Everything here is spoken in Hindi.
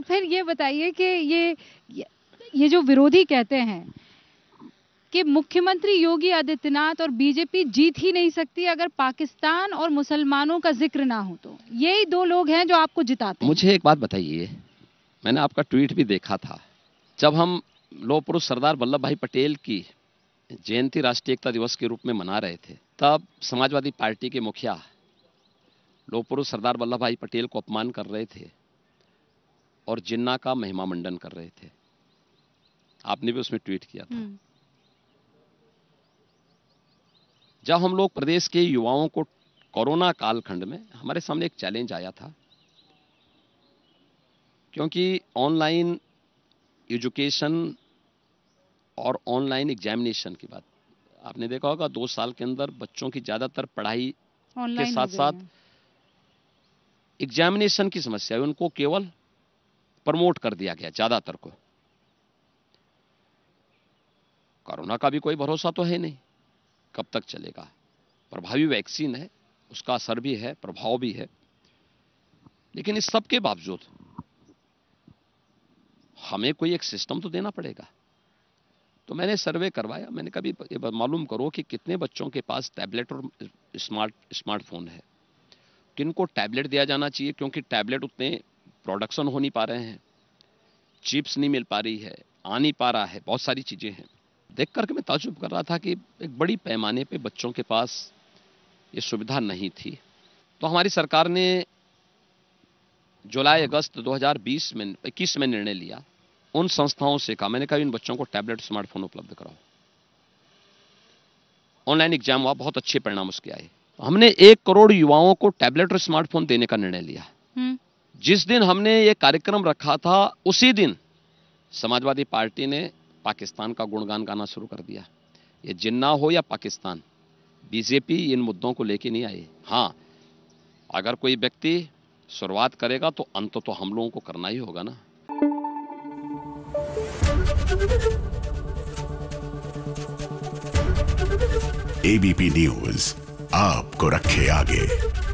तो फिर ये बताइए कि ये ये जो विरोधी कहते हैं कि मुख्यमंत्री योगी आदित्यनाथ और बीजेपी जीत ही नहीं सकती अगर पाकिस्तान और मुसलमानों का जिक्र ना हो तो यही दो लोग हैं जो आपको जिताते मुझे एक बात बताइए मैंने आपका ट्वीट भी देखा था जब हम लोह पुरुष सरदार वल्लभ भाई पटेल की जयंती राष्ट्रीय एकता दिवस के रूप में मना रहे थे तब समाजवादी पार्टी के मुखिया लोह पुरुष सरदार वल्लभ भाई पटेल को अपमान कर रहे थे और जिन्ना का महिमा मंडन कर रहे थे आपने भी उसमें ट्वीट किया था हम्म। जब हम लोग प्रदेश के युवाओं को कोरोना कालखंड में हमारे सामने एक चैलेंज आया था क्योंकि ऑनलाइन एजुकेशन और ऑनलाइन एग्जामिनेशन की बात आपने देखा होगा दो साल के अंदर बच्चों की ज़्यादातर पढ़ाई के साथ साथ एग्जामिनेशन की समस्या है उनको केवल प्रमोट कर दिया गया ज़्यादातर को कोरोना का भी कोई भरोसा तो है नहीं कब तक चलेगा प्रभावी वैक्सीन है उसका असर भी है प्रभाव भी है लेकिन इस सब के बावजूद हमें कोई एक सिस्टम तो देना पड़ेगा तो मैंने सर्वे करवाया मैंने कभी मालूम करो कि कितने बच्चों के पास टैबलेट और स्मार्ट स्मार्टफोन है किनको टैबलेट दिया जाना चाहिए क्योंकि टैबलेट उतने प्रोडक्शन हो नहीं पा रहे हैं चिप्स नहीं मिल पा रही है आ नहीं पा रहा है बहुत सारी चीज़ें हैं देख करके मैं ताजुब कर रहा था कि एक बड़ी पैमाने पे बच्चों के पास ये सुविधा नहीं थी तो हमारी सरकार ने जुलाई अगस्त 2020 में इक्कीस में निर्णय लिया उन संस्थाओं से कहा मैंने कहा इन बच्चों को टैबलेट स्मार्टफोन उपलब्ध कराओ ऑनलाइन एग्जाम हुआ बहुत अच्छे परिणाम उसके आए हमने एक करोड़ युवाओं को टैबलेट और स्मार्टफोन देने का निर्णय लिया जिस दिन हमने ये कार्यक्रम रखा था उसी दिन समाजवादी पार्टी ने पाकिस्तान का गुणगान गाना शुरू कर दिया ये जिन्ना हो या पाकिस्तान बीजेपी इन मुद्दों को लेके नहीं आई हाँ अगर कोई व्यक्ति शुरुआत करेगा तो अंत तो हम लोगों को करना ही होगा ना एबीपी न्यूज आपको रखे आगे